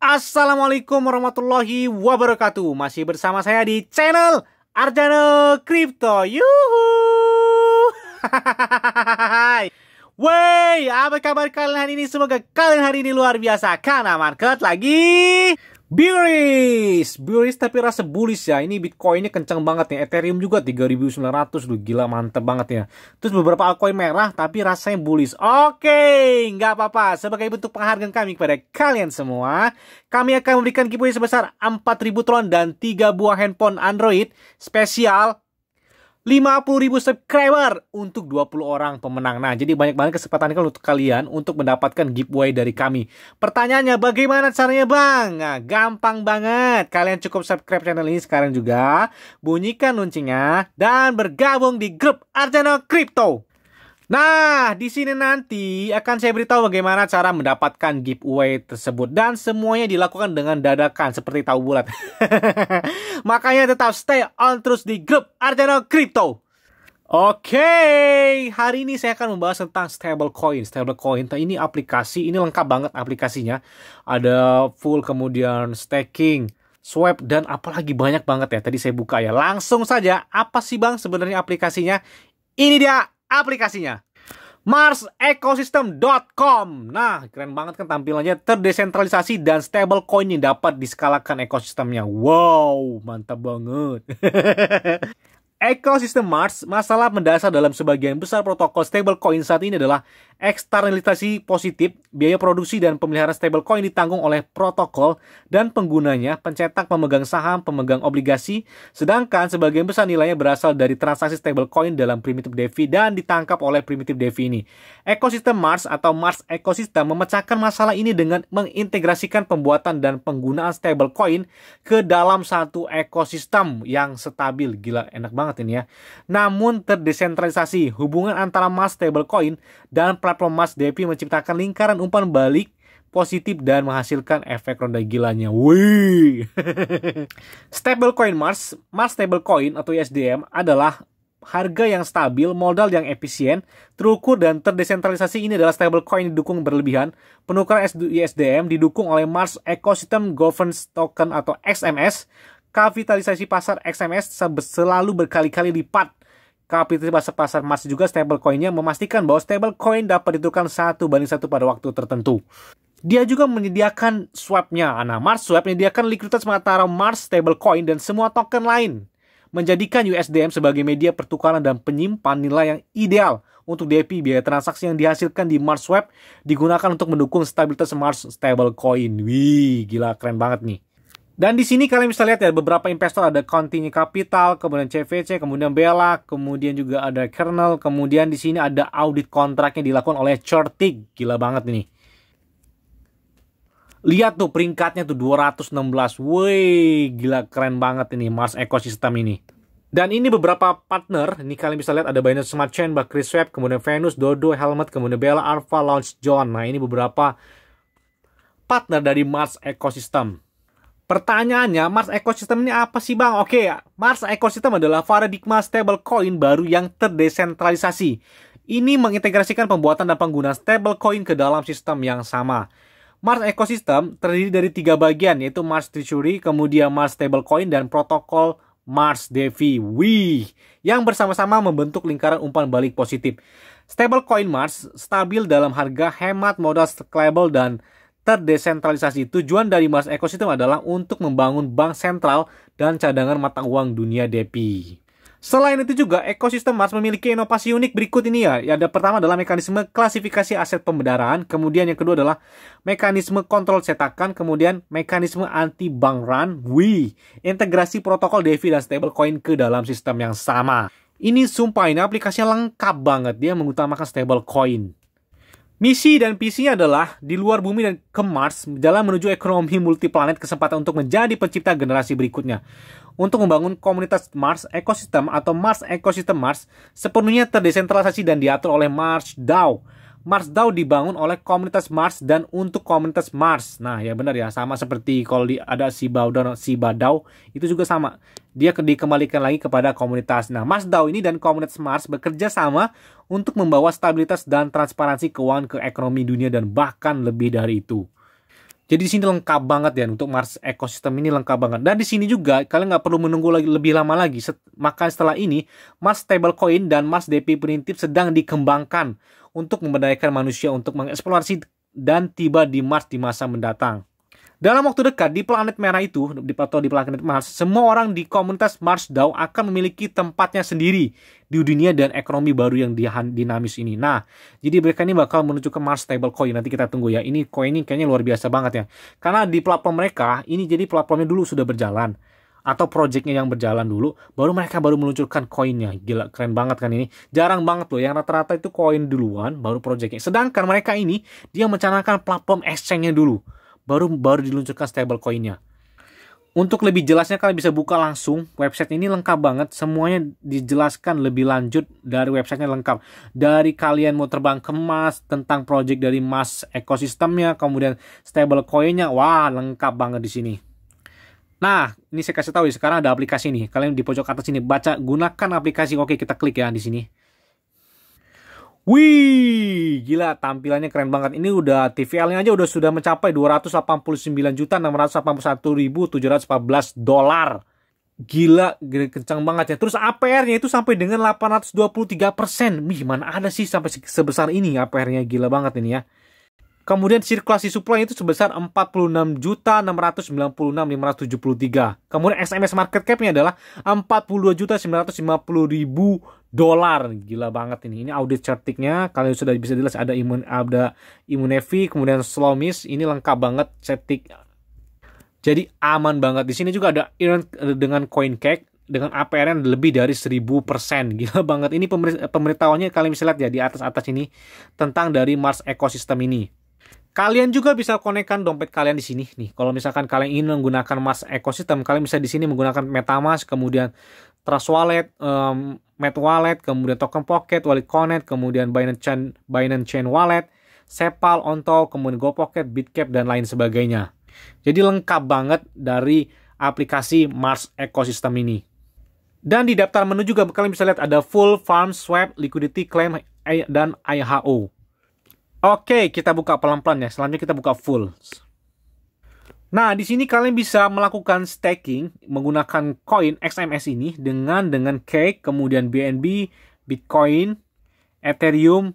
Assalamualaikum warahmatullahi wabarakatuh Masih bersama saya di channel Arjano Crypto Yuhu Wey, apa kabar kalian hari ini? Semoga kalian hari ini luar biasa Karena market lagi Bullish, bullish tapi rasa bullish ya. Ini Bitcoinnya kencang banget ya. Ethereum juga 3900 lu gila mantep banget ya. Terus beberapa altcoin merah tapi rasanya bullish. Oke, okay, nggak apa-apa. Sebagai bentuk penghargaan kami kepada kalian semua, kami akan memberikan giveaway sebesar 4000 tron dan 3 buah handphone Android spesial ribu subscriber untuk 20 orang pemenang. Nah, jadi banyak banget kesempatan kan untuk kalian untuk mendapatkan giveaway dari kami. Pertanyaannya bagaimana caranya, Bang? Nah, gampang banget. Kalian cukup subscribe channel ini sekarang juga, bunyikan loncengnya dan bergabung di grup Arjano Crypto. Nah, di sini nanti akan saya beritahu bagaimana cara mendapatkan giveaway tersebut dan semuanya dilakukan dengan dadakan seperti tahu bulat. Makanya tetap stay on terus di grup Arteno Crypto. Oke, hari ini saya akan membahas tentang stablecoin. Stablecoin ini aplikasi, ini lengkap banget aplikasinya. Ada full kemudian staking, swap dan apalagi banyak banget ya. Tadi saya buka ya. Langsung saja, apa sih Bang sebenarnya aplikasinya? Ini dia aplikasinya MarsEcosystem.com. Nah, keren banget kan tampilannya terdesentralisasi dan stable coin yang dapat diskalakan ekosistemnya. Wow, mantap banget. Ekosistem Mars, masalah mendasar dalam sebagian besar protokol stablecoin saat ini adalah Eksternalisasi positif, biaya produksi dan pemeliharaan stablecoin ditanggung oleh protokol dan penggunanya, pencetak pemegang saham, pemegang obligasi, sedangkan sebagian besar nilainya berasal dari transaksi stablecoin dalam primitive DeFi dan ditangkap oleh primitive DeFi ini. Ekosistem Mars atau Mars ekosistem memecahkan masalah ini dengan mengintegrasikan pembuatan dan penggunaan stablecoin ke dalam satu ekosistem yang stabil. Gila, enak banget ini ya. Namun terdesentralisasi hubungan antara Mars stablecoin dan platform Mas Devi menciptakan lingkaran umpan balik positif dan menghasilkan efek ronda gilanya. Wih. stablecoin Mars, Mars stablecoin atau ISDM adalah harga yang stabil, modal yang efisien, terukur dan terdesentralisasi ini adalah stablecoin didukung berlebihan. Penukaran ISDM didukung oleh Mars Ecosystem Governance Token atau XMS. Kapitalisasi pasar XMS selalu berkali-kali lipat Kapitalisasi pasar pasar emas juga stablecoinnya memastikan bahwa stablecoin dapat ditukar satu banding satu pada waktu tertentu. Dia juga menyediakan swapnya. Nah, Mars Swap menyediakan likuiditas antara Mars stablecoin dan semua token lain. Menjadikan USDM sebagai media pertukaran dan penyimpan nilai yang ideal untuk DP biaya transaksi yang dihasilkan di Mars Swap digunakan untuk mendukung stabilitas Mars stablecoin. Wih, gila keren banget nih. Dan di sini kalian bisa lihat ya beberapa investor ada Continue Capital, kemudian CVC, kemudian Bella, kemudian juga ada Kernel, kemudian di sini ada audit kontrak yang dilakukan oleh Chartik Gila banget ini Lihat tuh peringkatnya tuh 216. Woi, gila keren banget ini Mars ekosistem ini. Dan ini beberapa partner, ini kalian bisa lihat ada Binance Smart Chain, Bakri Chris Webb, kemudian Venus, Dodo, Helmet, kemudian Bella, Alpha, Launch, John. Nah ini beberapa partner dari Mars ekosistem. Pertanyaannya, Mars ekosistem ini apa sih bang? Oke, Mars ekosistem adalah paradigma stablecoin baru yang terdesentralisasi. Ini mengintegrasikan pembuatan dan penggunaan stablecoin ke dalam sistem yang sama. Mars ekosistem terdiri dari tiga bagian, yaitu Mars Treasury, kemudian Mars Stablecoin, dan protokol Mars Devi. Wih, yang bersama-sama membentuk lingkaran umpan balik positif. Stablecoin Mars stabil dalam harga, hemat modal scalable, dan terdesentralisasi. Tujuan dari Mars Ecosystem adalah untuk membangun bank sentral dan cadangan mata uang dunia DeFi. Selain itu juga ekosistem Mars memiliki inovasi unik berikut ini ya. Yang pertama adalah mekanisme klasifikasi aset pembedaran, kemudian yang kedua adalah mekanisme kontrol cetakan, kemudian mekanisme anti bank run, wih, integrasi protokol DeFi dan stablecoin ke dalam sistem yang sama. Ini sumpah ini aplikasinya lengkap banget dia mengutamakan stablecoin. Misi dan visinya adalah di luar bumi dan ke Mars, dalam menuju ekonomi multiplanet kesempatan untuk menjadi pencipta generasi berikutnya. Untuk membangun komunitas Mars ekosistem atau Mars ekosistem Mars sepenuhnya terdesentralisasi dan diatur oleh Mars DAO Mars DAO dibangun oleh komunitas Mars dan untuk komunitas Mars. Nah, ya benar ya, sama seperti kalau di, ada Sibao dan DAO itu juga sama. Dia dikembalikan lagi kepada komunitas. Nah, Mars DAO ini dan komunitas Mars bekerja sama untuk membawa stabilitas dan transparansi keuangan ke ekonomi dunia dan bahkan lebih dari itu. Jadi di sini lengkap banget ya untuk Mars ekosistem ini lengkap banget. Dan di sini juga kalian nggak perlu menunggu lagi lebih lama lagi. Set, maka setelah ini Mars stablecoin dan Mars DP primitif sedang dikembangkan untuk memberdayakan manusia untuk mengeksplorasi dan tiba di Mars di masa mendatang. Dalam waktu dekat di planet merah itu, di, atau di planet Mars, semua orang di komunitas Mars DAO akan memiliki tempatnya sendiri di dunia dan ekonomi baru yang dinamis ini. Nah, jadi mereka ini bakal menuju ke Mars Stable Coin. Nanti kita tunggu ya. Ini koin ini kayaknya luar biasa banget ya. Karena di platform mereka, ini jadi platformnya dulu sudah berjalan atau projectnya yang berjalan dulu baru mereka baru meluncurkan koinnya gila keren banget kan ini jarang banget loh yang rata-rata itu koin duluan baru projectnya sedangkan mereka ini dia mencanakan platform exchange-nya dulu baru baru diluncurkan stablecoinnya. Untuk lebih jelasnya kalian bisa buka langsung website ini lengkap banget semuanya dijelaskan lebih lanjut dari websitenya lengkap dari kalian mau terbang ke Mars tentang project dari Mars ekosistemnya kemudian stablecoinnya wah lengkap banget di sini. Nah, ini saya kasih tahu ya, sekarang ada aplikasi ini Kalian di pojok atas sini baca gunakan aplikasi. Oke, kita klik ya di sini. Wih, gila tampilannya keren banget. Ini udah TVL-nya aja udah sudah mencapai juta 289.681.714 dolar. Gila, gede kencang banget ya. Terus APR-nya itu sampai dengan 823%. Wih, mana ada sih sampai sebesar ini APR-nya gila banget ini ya. Kemudian sirkulasi supply itu sebesar 46.696.573. Kemudian SMS market cap-nya adalah 42.950.000 dolar gila banget ini ini audit cetiknya kalian sudah bisa jelas ada imun ada imunevi kemudian slomis ini lengkap banget cetik jadi aman banget di sini juga ada eh, dengan coin cake dengan APR yang lebih dari 1000% gila banget ini eh, pemberitahuannya kalian bisa lihat ya di atas atas ini tentang dari Mars ekosistem ini Kalian juga bisa konekkan dompet kalian di sini nih. Kalau misalkan kalian ingin menggunakan mars ekosistem, kalian bisa di sini menggunakan MetaMask kemudian Trust Wallet, um, Met Wallet, kemudian Token Pocket, Wallet Connect, kemudian Binance Chain, Binance Chain Wallet, Sepal, Onto, kemudian Go Pocket, Bitcap, dan lain sebagainya. Jadi lengkap banget dari aplikasi Mars ekosistem ini. Dan di daftar menu juga kalian bisa lihat ada Full, Farm, Swap, Liquidity, Claim, dan IHO. Oke, kita buka pelan-pelan ya. Selanjutnya kita buka Full. Nah, di sini kalian bisa melakukan staking menggunakan koin XMS ini dengan dengan Cake, kemudian BNB, Bitcoin, Ethereum,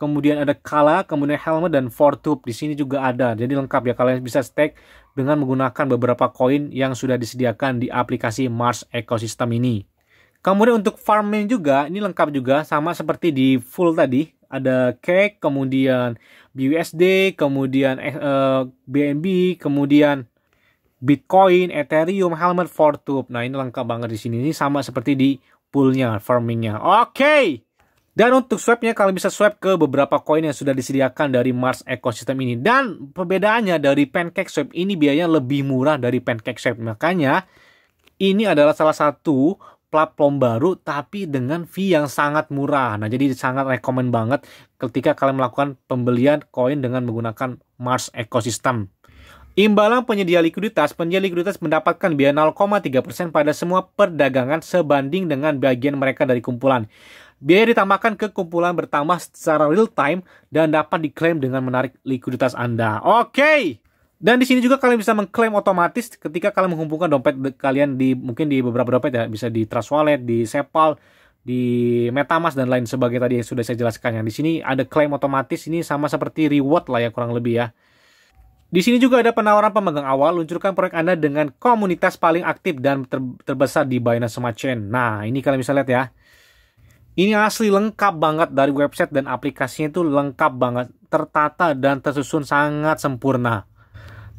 kemudian ada Kala, kemudian Helmet dan Fortube. Di sini juga ada. Jadi lengkap ya kalian bisa stake dengan menggunakan beberapa koin yang sudah disediakan di aplikasi Mars Ecosystem ini. Kemudian untuk farming juga, ini lengkap juga sama seperti di full tadi ada cake, kemudian BUSD, kemudian uh, eh, eh, BNB, kemudian Bitcoin, Ethereum, Helmet, Fortube. Nah ini lengkap banget di sini. Ini sama seperti di poolnya, farmingnya. Oke. Okay. Dan untuk swapnya kalian bisa swap ke beberapa koin yang sudah disediakan dari Mars ekosistem ini. Dan perbedaannya dari pancake swap ini biayanya lebih murah dari pancake swap. Makanya ini adalah salah satu platform baru tapi dengan fee yang sangat murah. Nah, jadi sangat rekomend banget ketika kalian melakukan pembelian koin dengan menggunakan Mars Ecosystem. Imbalan penyedia likuiditas, penyedia likuiditas mendapatkan biaya 0,3% pada semua perdagangan sebanding dengan bagian mereka dari kumpulan. Biaya ditambahkan ke kumpulan bertambah secara real time dan dapat diklaim dengan menarik likuiditas Anda. Oke. Okay. Dan di sini juga kalian bisa mengklaim otomatis ketika kalian menghubungkan dompet kalian di mungkin di beberapa dompet ya bisa di Trust Wallet, di Sepal, di MetaMask dan lain sebagainya tadi yang sudah saya jelaskan. Yang di sini ada klaim otomatis ini sama seperti reward lah ya kurang lebih ya. Di sini juga ada penawaran pemegang awal, luncurkan proyek Anda dengan komunitas paling aktif dan ter terbesar di Binance Smart Chain. Nah, ini kalian bisa lihat ya. Ini asli lengkap banget dari website dan aplikasinya itu lengkap banget, tertata dan tersusun sangat sempurna.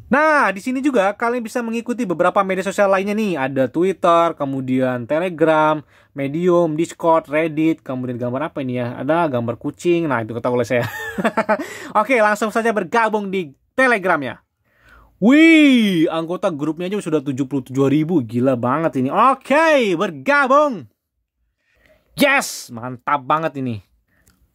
Nah, di sini juga kalian bisa mengikuti beberapa media sosial lainnya nih. Ada Twitter, kemudian Telegram, Medium, Discord, Reddit, kemudian gambar apa ini ya? Ada gambar kucing. Nah, itu kata oleh saya. Oke, langsung saja bergabung di Telegram ya. Wih, anggota grupnya aja sudah 77 ribu. Gila banget ini. Oke, bergabung. Yes, mantap banget ini.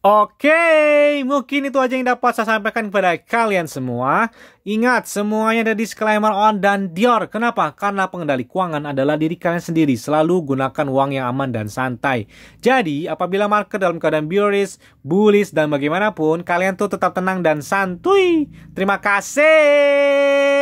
Oke, mungkin itu aja yang dapat saya sampaikan kepada kalian semua. Ingat, semuanya ada disclaimer on dan Dior. Kenapa? Karena pengendali keuangan adalah diri kalian sendiri. Selalu gunakan uang yang aman dan santai. Jadi, apabila market dalam keadaan bearish, bullish, dan bagaimanapun, kalian tuh tetap tenang dan santuy. Terima kasih.